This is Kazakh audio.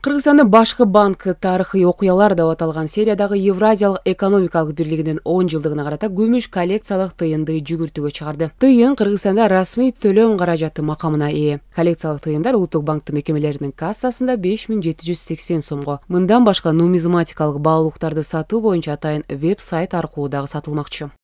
кыргызстандын башқы банкы тарыхый окуялар деп аталган сериядағы евразиялық экономикалық бирлигинин 10 жылдығына қарата күмүш коллекциялық тыйынды жүгүртүүгө шығарды тыйын қырғызстанда расмий төлөм каражаты мақамына ээ Коллекциялық тыйындар улуттук банкты мекемелерінің кассасында 5780 миң мындан башка нумизматикалық баалуулуктарды сатуу боюнча атайын веб сайт арқылы дагы сатылмакчы